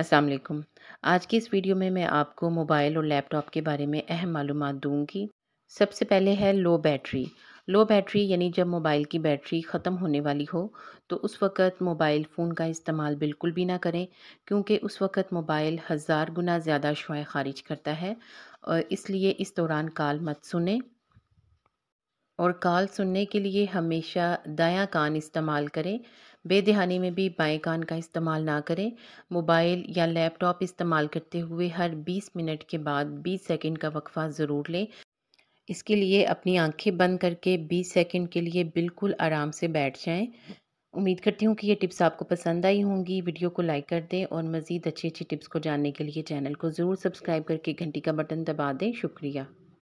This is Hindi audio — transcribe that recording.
असलम आज की इस वीडियो में मैं आपको मोबाइल और लैपटॉप के बारे में अहम मालूम दूंगी सबसे पहले है लो बैटरी लो बैटरी यानी जब मोबाइल की बैटरी ख़त्म होने वाली हो तो उस वक़्त मोबाइल फ़ोन का इस्तेमाल बिल्कुल भी ना करें क्योंकि उस वक़्त मोबाइल हज़ार गुना ज़्यादा शुएँ ख़ारिज करता है और इसलिए इस दौरान कॉल मत सुने और कॉल सुनने के लिए हमेशा दया कान इस्तेमाल करें बेदहानी में भी बाएं कान का इस्तेमाल ना करें मोबाइल या लैपटॉप इस्तेमाल करते हुए हर 20 मिनट के बाद 20 सेकंड का वक्फा ज़रूर लें इसके लिए अपनी आंखें बंद करके 20 सेकंड के लिए बिल्कुल आराम से बैठ जाएं उम्मीद करती हूँ कि ये टिप्स आपको पसंद आई होंगी वीडियो को लाइक कर दें और मज़ीद अच्छी अच्छी टिप्स को जानने के लिए चैनल को ज़रूर सब्सक्राइब करके घंटी का बटन दबा दें शुक्रिया